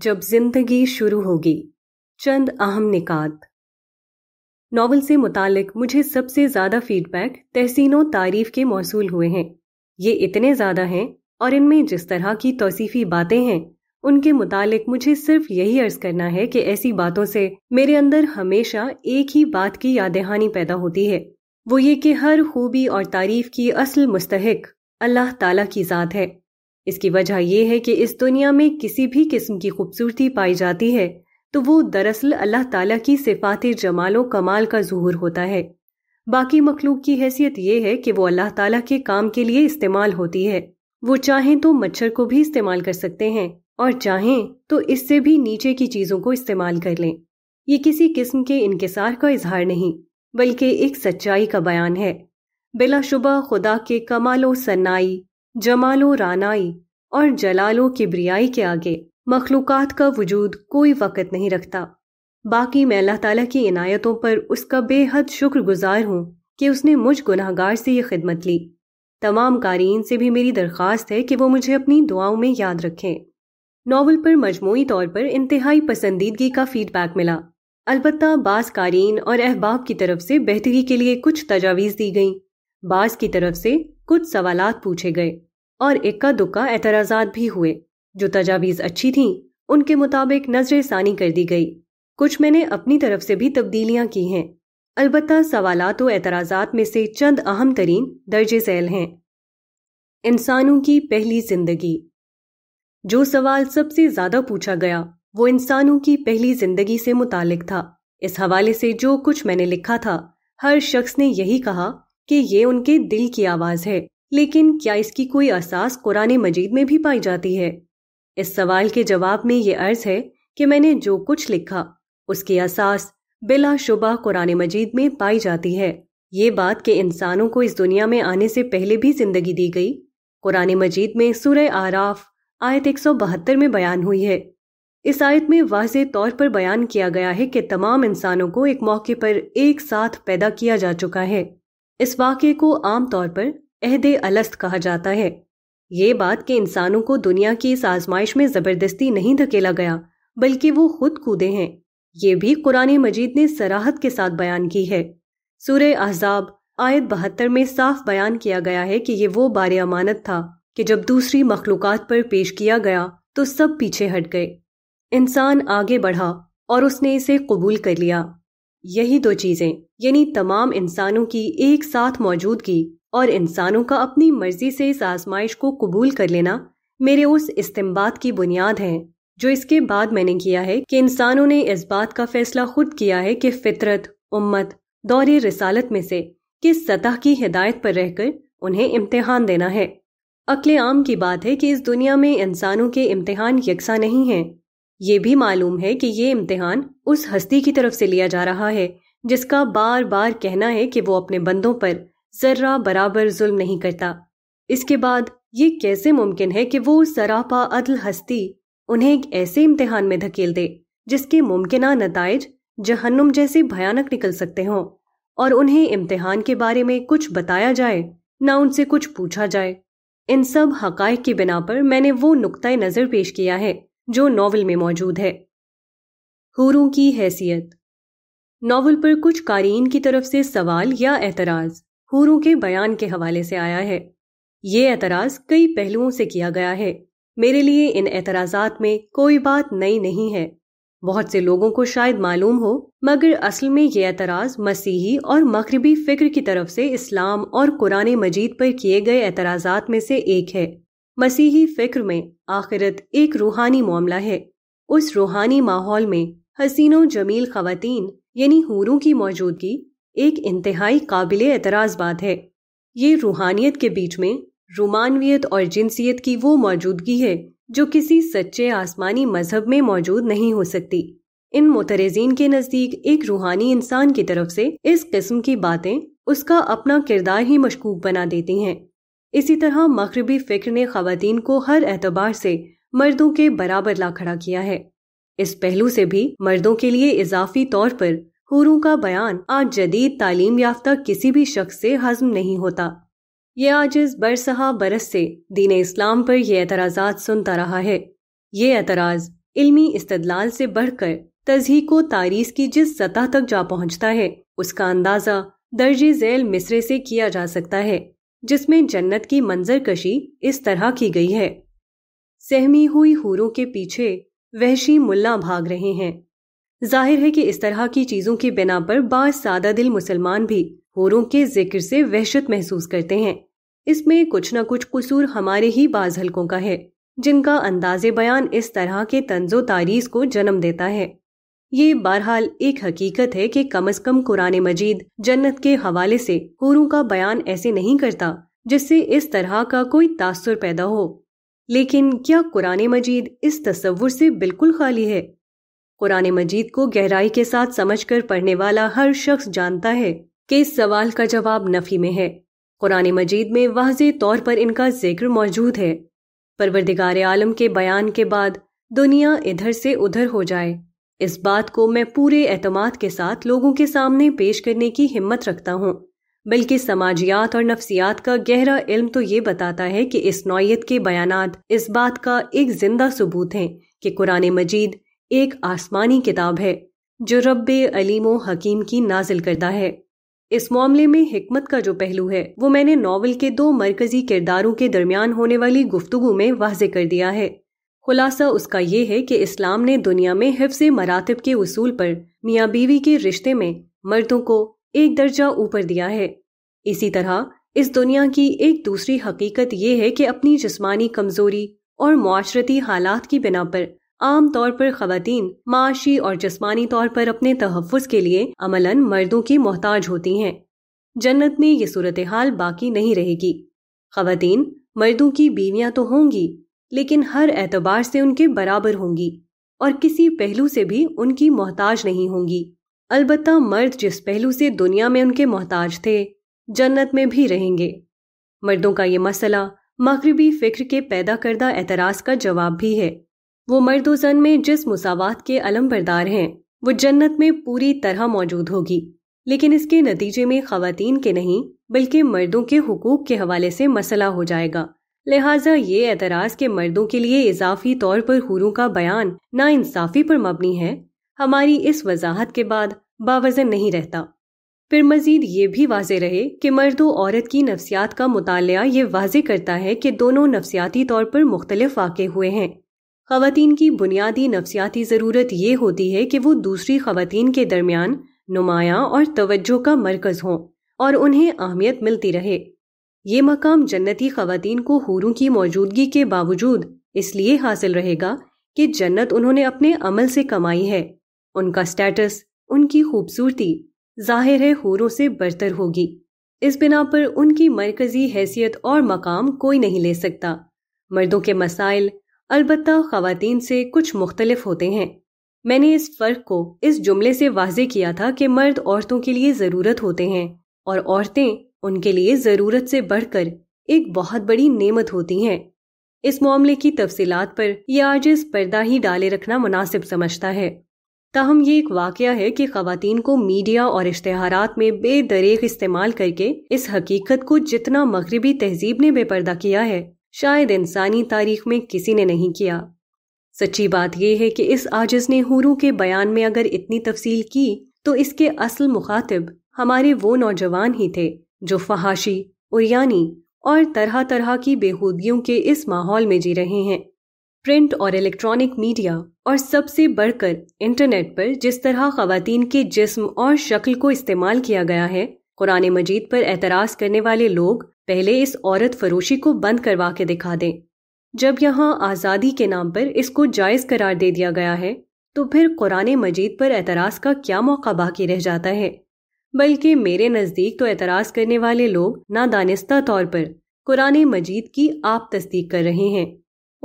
जब जिंदगी शुरू होगी चंद अहम निकात नावल से मुतालिक मुझे सबसे ज़्यादा फीडबैक तहसीनों तारीफ के मौसू हुए हैं ये इतने ज़्यादा हैं और इनमें जिस तरह की तोसीफ़ी बातें हैं उनके मुतालिक मुझे सिर्फ यही अर्ज़ करना है कि ऐसी बातों से मेरे अंदर हमेशा एक ही बात की यादहानी पैदा होती है वो ये कि हर खूबी और तारीफ की असल मुस्तक अल्लाह ताला की ज़ात है इसकी वजह यह है कि इस दुनिया में किसी भी किस्म की खूबसूरती पाई जाती है तो वो दरअसल अल्लाह ताला की सिफात जमालो कमाल का जहूर होता है बाकी मखलूक की हैसियत यह है कि वो अल्लाह ताला के काम के लिए इस्तेमाल होती है वो चाहें तो मच्छर को भी इस्तेमाल कर सकते हैं और चाहें तो इससे भी नीचे की चीज़ों को इस्तेमाल कर लें ये किसी किस्म के इनकसार का इजहार नहीं बल्कि एक सच्चाई का बयान है बिलाशुबा खुदा के कमालो सन्नाई जमालो रानाई और जलालो किब्रियाई के आगे मखलूक का वजूद कोई वक़्त नहीं रखता बाकी मैं अल्लाह ताला की इनायतों पर उसका बेहद शुक्रगुजार हूँ कि उसने मुझ गुनाहगार से ये खिदमत ली तमाम कारीन से भी मेरी दरख्वास्त है कि वो मुझे अपनी दुआओं में याद रखें नावल पर मजमू तौर पर इंतहाई पसंदीदगी का फीडबैक मिला अलबत् बास कारीन और अहबाब की तरफ से बेहतरी के लिए कुछ तजावीज़ दी गईं बास की तरफ से कुछ सवाल पूछे गए और इक्का दुक्का एतराजात भी हुए जो तजावीज़ अच्छी थी उनके मुताबिक नजर सानी कर दी गई कुछ मैंने अपनी तरफ से भी तब्दीलियां की हैं अलबत् सवाल व एतराज़ात में से चंद अहम तरीन दर्ज झैल हैं इंसानों की पहली ज़िंदगी जो सवाल सबसे ज़्यादा पूछा गया वो इंसानों की पहली ज़िंदगी से मुतक था इस हवाले से जो कुछ मैंने लिखा था हर शख्स ने यही कहा कि ये उनके दिल की आवाज़ है लेकिन क्या इसकी कोई असास कुरान मजीद में भी पाई जाती है इस सवाल के जवाब में ये अर्ज़ है कि मैंने जो कुछ लिखा उसकी असास बिलाशुबा कुरान मजीद में पाई जाती है ये बात कि इंसानों को इस दुनिया में आने से पहले भी जिंदगी दी गई कुरान मजीद में सूर्य आराफ आयत बहत्तर में बयान हुई है इस आयत में वाज तौर पर बयान किया गया है कि तमाम इंसानों को एक मौके पर एक साथ पैदा किया जा चुका है इस वाक्य को आमतौर पर अहद अलस्त कहा जाता है ये बात कि इंसानों को दुनिया की इस आजमाइश में ज़बरदस्ती नहीं धकेला गया बल्कि वो खुद कूदे हैं ये भी कुरान मजीद ने सराहत के साथ बयान की है सूर्य अहजाब आयत बहत्तर में साफ बयान किया गया है कि ये वो बार अमानत था कि जब दूसरी मखलूकत पर पेश किया गया तो सब पीछे हट गए इंसान आगे बढ़ा और उसने इसे कबूल कर लिया यही दो चीजें यानी तमाम इंसानों की एक साथ मौजूदगी और इंसानों का अपनी मर्जी से इस आजमाइश को कबूल कर लेना मेरे उस इस्तेमाल की बुनियाद है जो इसके बाद मैंने किया है कि इंसानों ने इस बात का फैसला खुद किया है कि फितरत उम्मत दौर रिसालत में से किस सतह की हिदायत पर रहकर उन्हें इम्तिहान देना है अकले आम की बात है कि इस दुनिया में इंसानों के इम्तिहान यकसा नहीं है ये भी मालूम है कि ये इम्तिहान उस हस्ती की तरफ से लिया जा रहा है जिसका बार बार कहना है कि वो अपने बंदों पर जर्रा बराबर जुल्म नहीं करता इसके बाद ये कैसे मुमकिन है कि वो सरापा अदल हस्ती उन्हें एक ऐसे इम्तिहान में धकेल दे जिसके मुमकिन नतज जहन्नुम जैसे भयानक निकल सकते हों और उन्हें इम्तिहान के बारे में कुछ बताया जाए ना उनसे कुछ पूछा जाए इन सब हक़ की बिना पर मैंने वो नुक़ नज़र पेश किया है जो नावल में मौजूद है हूरों की हैसियत नावल पर कुछ कारीन की तरफ से सवाल या एतराज़ हूरों के बयान के हवाले से आया है ये एतराज़ कई पहलुओं से किया गया है मेरे लिए इन एतराज़ात में कोई बात नई नहीं है बहुत से लोगों को शायद मालूम हो मगर असल में ये एतराज़ मसीही और मगरबी फ़िक्र की तरफ से इस्लाम और कुरान मजीद पर किए गए एतराज़ात में से एक है मसीही फिक्र में आखिरत एक रूहानी मामला है उस रूहानी माहौल में हसीनों जमील खवतान यानी हूरों की मौजूदगी एक इंतहाई काबिल एतराज़ बात है ये रूहानियत के बीच में रोमानवियत और जिनसियत की वो मौजूदगी है जो किसी सच्चे आसमानी मजहब में मौजूद नहीं हो सकती इन मोतरजीन के नज़दीक एक रूहानी इंसान की तरफ से इस किस्म की बातें उसका अपना किरदार ही मशकूक बना देती हैं इसी तरह मगरबी फिक्र ने खातन को हर एतबार से मर्दों के बराबर ला खड़ा किया है इस पहलू से भी मर्दों के लिए इजाफी तौर पर हूरों का बयान आज जदीद तालीम याफ्ता किसी भी शख्स से हजम नहीं होता ये आज इस बरसहा बरस से दीन इस्लाम पर यह एतराज सुनता रहा है ये एतराज़ इल्मी इस्तदलाल से बढ़कर तजी को तारीस की जिस सतह तक जा पहुंचता है उसका अंदाज़ा दर्ज झैल मिसरे से किया जा सकता है जिसमें जन्नत की मंजर कशी इस तरह की गई है सहमी हुई हूरों के पीछे वहशी मुल्ला भाग रहे हैं जाहिर है कि इस तरह की चीज़ों के बिना पर बाज सादा दिल मुसलमान भी हूरों के जिक्र से वहशत महसूस करते हैं इसमें कुछ न कुछ कसूर हमारे ही बाज हल्कों का है जिनका अंदाज बयान इस तरह के तंजो तारीस को जन्म देता है ये बहरहाल एक हकीकत है कि कम अज कम कुरान मजीद जन्नत के हवाले से हूरों का बयान ऐसे नहीं करता जिससे इस तरह का कोई तासर पैदा हो लेकिन क्या कुरान मजीद इस तस्वुर से बिल्कुल खाली है कुरान मजीद को गहराई के साथ समझकर पढ़ने वाला हर शख्स जानता है कि इस सवाल का जवाब नफी में है कुरान मजीद में वाज तौर पर इनका जिक्र मौजूद है परवरदिगार आलम के बयान के बाद दुनिया इधर से उधर हो जाए इस बात को मैं पूरे एतमाद के साथ लोगों के सामने पेश करने की हिम्मत रखता हूँ बल्कि समाजियात और नफ्सियात का गहरा इल्म तो ये बताता है कि इस नौत के बयान इस बात का एक जिंदा सबूत हैं कि कुरान मजीद एक आसमानी किताब है जो रब अलीम हकीम की नाजिल करता है इस मामले में हमत का जो पहलू है वो मैंने नावल के दो मरकजी किरदारों के दरमियान होने वाली गुफ्तु में वाज कर दिया है खुलासा उसका ये है कि इस्लाम ने दुनिया में हिफ्ज मरातब के उसूल पर मियाँ बीवी के रिश्ते में मर्दों को एक दर्जा ऊपर दिया है इसी तरह इस दुनिया की एक दूसरी हकीकत यह है कि अपनी जिस्मानी कमजोरी और माशरती हालात की बिना पर आम तौर पर खातन माशी और जिस्मानी तौर पर अपने तहफ़ के लिए अमलन मर्दों की मोहताज होती हैं जन्नत में ये सूरत हाल बाकी नहीं रहेगी खातन मर्दों की बीवियां तो होंगी लेकिन हर एतबार से उनके बराबर होंगी और किसी पहलू से भी उनकी मोहताज नहीं होंगी अलबत् मर्द जिस पहलू से दुनिया में उनके मोहताज थे जन्नत में भी रहेंगे मर्दों का ये मसला मगरबी फिक्र के पैदा करदा एतराज़ का जवाब भी है वो मर्द जन में जिस मुसावात के अलमबरदार हैं वो जन्नत में पूरी तरह मौजूद होगी लेकिन इसके नतीजे में खातन के नहीं बल्कि मर्दों के हकूक़ के हवाले से मसला हो जाएगा लिहाजा ये एतराज़ के मर्दों के लिए इजाफी तौर पर हूरों का बयान इंसाफ़ी पर मबनी है हमारी इस वजाहत के बाद बावजन नहीं रहता फिर मजीद ये भी वाज रहे कि मर्द व औरत की नफ्सियात का मुताल ये वाज करता है कि दोनों नफसियाती तौर पर मुख्तलिफ वाक़ हुए हैं खातन की बुनियादी नफसियाती ज़रूरत ये होती है कि वो दूसरी ख़वान के दरमियान नुमाया और तवज्जो का मरकज़ हों और उन्हें अहमियत मिलती रहे ये मकाम जन्नती खवतिन को हूरों की मौजूदगी के बावजूद इसलिए हासिल रहेगा कि जन्नत उन्होंने अपने अमल से कमाई है उनका स्टेटस उनकी खूबसूरती जाहिर है हूरों से बरतर होगी इस बिना पर उनकी मरकजी हैसियत और मकाम कोई नहीं ले सकता मर्दों के मसाइल अलबत् खातन से कुछ मुख्तलफ होते हैं मैंने इस फ़र्क को इस जुमले से वाजे किया था कि मर्द औरतों के लिए ज़रूरत होते हैं और औरतें उनके लिए ज़रूरत से बढ़कर एक बहुत बड़ी नेमत होती हैं इस मामले की तफसीलात पर यह आजिज पर्दा ही डाले रखना मुनासिब समझता है ताहम ये एक वाक़ है कि खातन को मीडिया और इश्तहार में बेदरेक इस्तेमाल करके इस हकीकत को जितना मगरबी तहजीब ने बेपर्दा किया है शायद इंसानी तारीख में किसी ने नहीं किया सच्ची बात यह है कि इस आजिज़ ने हूरू के बयान में अगर इतनी तफसील की तो इसके असल मुखातिब हमारे वो नौजवान ही थे जो फहाशी उरियानी और तरह तरह की बेहूदगियों के इस माहौल में जी रहे हैं प्रिंट और इलेक्ट्रॉनिक मीडिया और सबसे बढ़कर इंटरनेट पर जिस तरह खातन के जिस्म और शक्ल को इस्तेमाल किया गया है कुरान मजीद पर एतराज़ करने वाले लोग पहले इस औरत फरोशी को बंद करवा के दिखा दें जब यहाँ आज़ादी के नाम पर इसको जायज़ करार दे दिया गया है तो फिर कुरान मजीद पर एतराज़ का क्या मौका बाकी रह जाता है बल्कि मेरे नज़दीक तो एतराज़ करने वाले लोग नादानिस्ता तौर पर कुरान मजीद की आप तस्दीक कर रहे हैं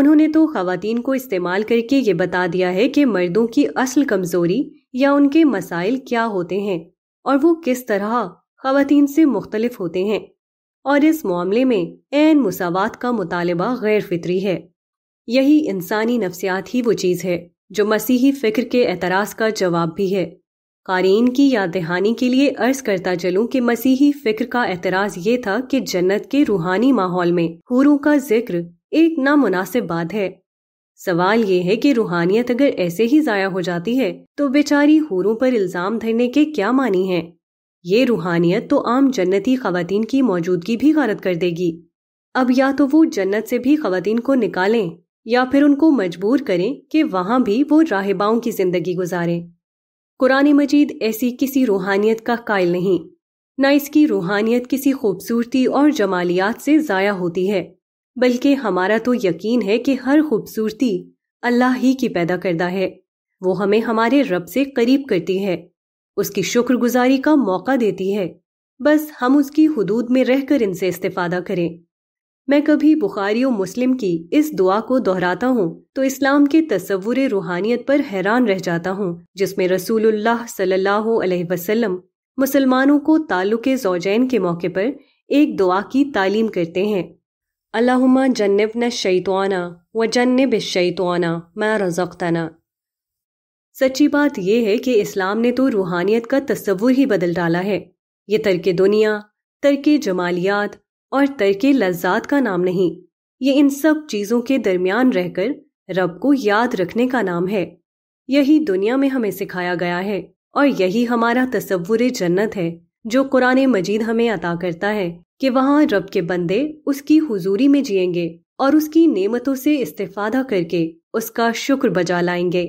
उन्होंने तो खातन को इस्तेमाल करके ये बता दिया है कि मर्दों की असल कमज़ोरी या उनके मसाइल क्या होते हैं और वो किस तरह खातन से मुख्तलफ होते हैं और इस मामले में एन मसावत का मुतालबा गैर फित्री है यही इंसानी नफसियात ही वो चीज़ है जो मसीही फ़िक्र के एतराज़ का जवाब भी है कारीन की याद दहानी के लिए अर्ज करता चलूँ कि मसीही फिक्र का एतराज ये था कि जन्नत के रूहानी माहौल में हूरों का जिक्र एक नामुनासिब बात है सवाल ये है कि रूहानियत अगर ऐसे ही ज़ाया हो जाती है तो बेचारी हूरों पर इल्ज़ाम धरने के क्या मानी है ये रूहानियत तो आम जन्नती खवतिन की मौजूदगी भी गारत कर देगी अब या तो वो जन्नत से भी खातन को निकालें या फिर उनको मजबूर करें कि वहाँ भी वो राहिबाओं की जिंदगी गुजारें कुरान मजीद ऐसी किसी रूहानियत का कायल नहीं न इसकी रूहानियत किसी खूबसूरती और जमालियात से ज़ाया होती है बल्कि हमारा तो यकीन है कि हर खूबसूरती अल्लाह ही की पैदा करदा है वो हमें हमारे रब से करीब करती है उसकी शुक्रगुजारी का मौका देती है बस हम उसकी हदूद में रहकर इनसे इस्तेफादा करें मैं कभी बुखारी और मुस्लिम की इस दुआ को दोहराता हूँ तो इस्लाम के तस्वुर रूहानियत पर हैरान रह जाता हूँ जिसमें रसूलुल्लाह सल्लल्लाहु अलैहि वसल्लम मुसलमानों को ताल्लुक जोजैन के मौके पर एक दुआ की तालीम करते हैं अल्लाहुम्मा जन्नब न शैतवाना व जन्नब शैतवाना मैं रजकताना सच्ची बात यह है कि इस्लाम ने तो रूहानियत का तस्वुर ही बदल डाला है ये तर्क दुनिया तर्क जमालियात और तरके लज्जात का नाम नहीं ये इन सब चीज़ों के दरमियान रहकर रब को याद रखने का नाम है यही दुनिया में हमें सिखाया गया है और यही हमारा तस्वुर जन्नत है जो कुरान मजीद हमें अता करता है कि वहाँ रब के बंदे उसकी हुजूरी में जिएंगे और उसकी नेमतों से इस्तेफादा करके उसका शुक्र बजा लाएंगे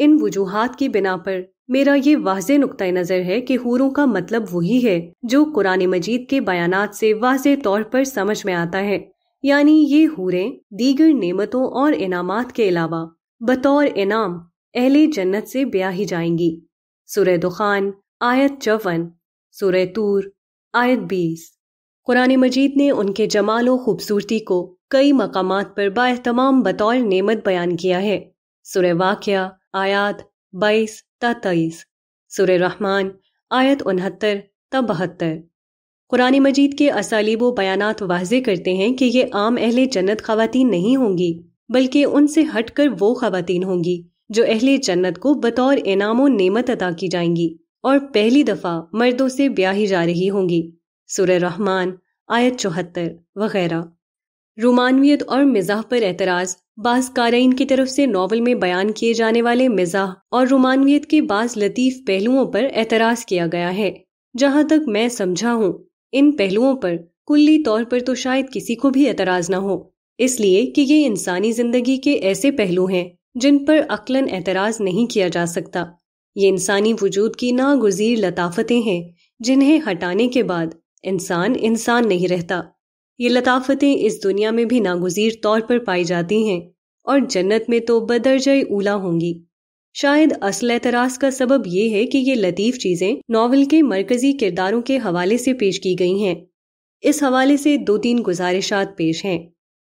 इन वजूहत की बिना पर मेरा ये वाज नुक़ नज़र है कि हूरों का मतलब वही है जो कुरान मजीद के बयानात से वाज तौर पर समझ में आता है यानी ये हूरें दीगर नेमतों और इनामात के अलावा बतौर इनाम अहले जन्नत से ब्याही जाएंगी सुरह दुखान आयत चौवन सुरह तूर आयत बीस कुरान मजीद ने उनके जमाल व खूबसूरती को कई मकाम पर बाहतमाम बतौर नेमत बयान किया है सुरह वाक़ आयात बाईस तेईस सुर रहमान आयत उनहत्तर तब बहत्तर कुरान मजीद के असालिब बयान वाजे करते हैं कि ये आम अहल जन्नत खातन नहीं होंगी बल्कि उनसे हट कर वो खातन होंगी जो अहले जन्नत को बतौर इनाम नेमत अदा की जाएंगी और पहली दफ़ा मर्दों से ब्याही जा रही होंगी सुर रहमान आयत चौहत्तर वगैरह रोमानवियत और मिजाह पर एतराज़ बास काराइन की तरफ से नावल में बयान किए जाने वाले मिजाह और रोमानवियत के बाज लतीफ़ पहलुओं पर एतराज़ किया गया है जहाँ तक मैं समझा हूँ इन पहलुओं पर कुल्ली तौर पर तो शायद किसी को भी एतराज़ ना हो इसलिए कि ये इंसानी ज़िंदगी के ऐसे पहलू हैं जिन पर अकलन एतराज़ नहीं किया जा सकता ये इंसानी वजूद की नागुजीर लताफतें हैं जिन्हें हटाने के बाद इंसान इंसान नहीं रहता ये लताफतें इस दुनिया में भी नागुजीर तौर पर पाई जाती हैं और जन्नत में तो बदरजय ऊला होंगी शायद असल एतराज का सबब यह है कि ये लतीफ़ चीज़ें नावल के मरकज़ी किरदारों के हवाले से पेश की गई हैं इस हवाले से दो तीन गुजारिशात पेश हैं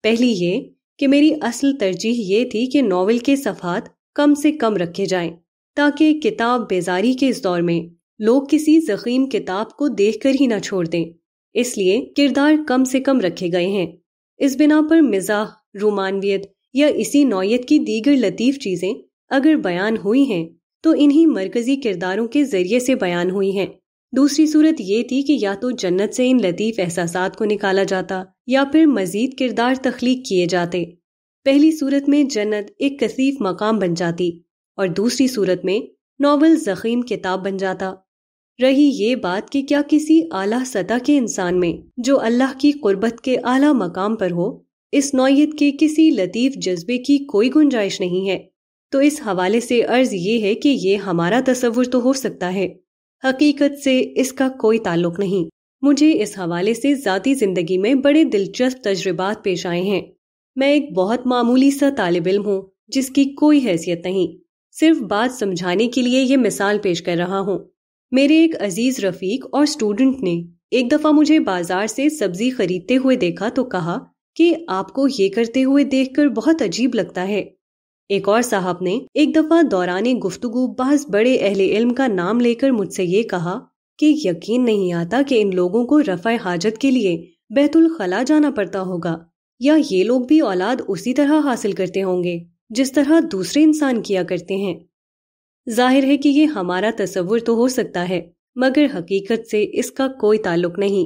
पहली ये कि मेरी असल तरजीह ये थी कि नावल के सफ़ात कम से कम रखे जाएं ताकि किताब बेजारी के इस दौर में लोग किसी जखीम किताब को देखकर ही ना छोड़ दें इसलिए किरदार कम से कम रखे गए हैं इस बिना पर मिजाह रोमानवियत या इसी नौयत की दीगर लतीफ़ चीज़ें अगर बयान हुई हैं तो इन्हीं मरकज़ी किरदारों के ज़रिए से बयान हुई हैं दूसरी सूरत ये थी कि या तो जन्नत से इन लतीफ़ एहसास को निकाला जाता या फिर मज़ीद किरदार तख्लीक किए जाते पहली सूरत में जन्नत एक कसीफ मकाम बन जाती और दूसरी सूरत में नावल जखीम किताब बन जाता रही ये बात कि क्या किसी आला सतह के इंसान में जो अल्लाह की कुर्बत के आला मकाम पर हो इस नौयत के किसी लतीफ़ जज्बे की कोई गुंजाइश नहीं है तो इस हवाले से अर्ज ये है कि ये हमारा तस्वुर तो हो सकता है हकीकत से इसका कोई ताल्लुक नहीं मुझे इस हवाले से ज़ाती ज़िंदगी में बड़े दिलचस्प तजर्बात पेश आए हैं मैं एक बहुत मामूली सा तालब इम हूँ जिसकी कोई हैसियत नहीं सिर्फ बात समझाने के लिए ये मिसाल पेश कर रहा हूँ मेरे एक अजीज रफीक और स्टूडेंट ने एक दफ़ा मुझे बाजार से सब्जी खरीदते हुए देखा तो कहा कि आपको ये करते हुए देखकर बहुत अजीब लगता है एक और साहब ने एक दफ़ा दौरान गुफ्तगु बाज बड़े अहले इल्म का नाम लेकर मुझसे ये कहा कि यकीन नहीं आता कि इन लोगों को रफ़ा हाजत के लिए बैतुल खला जाना पड़ता होगा या ये लोग भी औलाद उसी तरह हासिल करते होंगे जिस तरह दूसरे इंसान किया करते हैं जाहिर है कि ये हमारा तस्वुर तो हो सकता है मगर हकीकत से इसका कोई ताल्लुक नहीं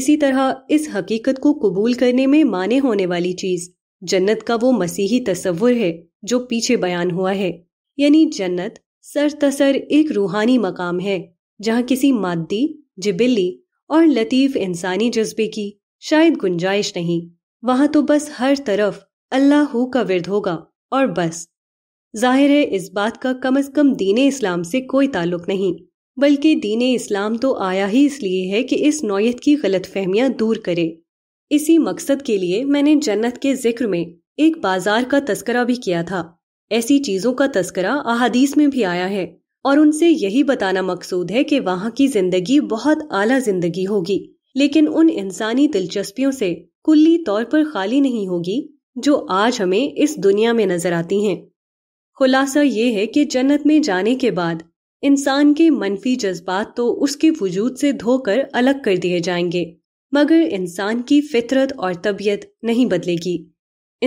इसी तरह इस हकीकत को कबूल करने में माने होने वाली चीज़ जन्नत का वो मसीही तस्वुर है जो पीछे बयान हुआ है यानी जन्नत सर तसर एक रूहानी मकाम है जहाँ किसी मादी जिबिली और लतीफ़ इंसानी जज्बे की शायद गुंजाइश नहीं वहाँ तो बस हर तरफ अल्लाह का विरध होगा और बस जाहिर है इस बात का कम अज कम दीन इस्लाम से कोई ताल्लुक नहीं बल्कि दीन इस्लाम तो आया ही इसलिए है कि इस नौत की गलत फहमियाँ दूर करे इसी मकसद के लिए मैंने जन्नत के जिक्र में एक बाजार का तस्करा भी किया था ऐसी चीज़ों का तस्करा अहादीस में भी आया है और उनसे यही बताना मकसूद है कि वहाँ की जिंदगी बहुत आला जिंदगी होगी लेकिन उन इंसानी दिलचस्पियों से कुल्ली तौर पर खाली नहीं होगी जो आज हमें इस दुनिया में नजर आती हैं खुलासा ये है कि जन्नत में जाने के बाद इंसान के मनफी जज्बात तो उसके वजूद से धोकर अलग कर दिए जाएंगे मगर इंसान की फितरत और तबीयत नहीं बदलेगी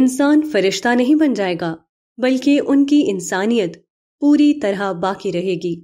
इंसान फरिश्ता नहीं बन जाएगा बल्कि उनकी इंसानियत पूरी तरह बाकी रहेगी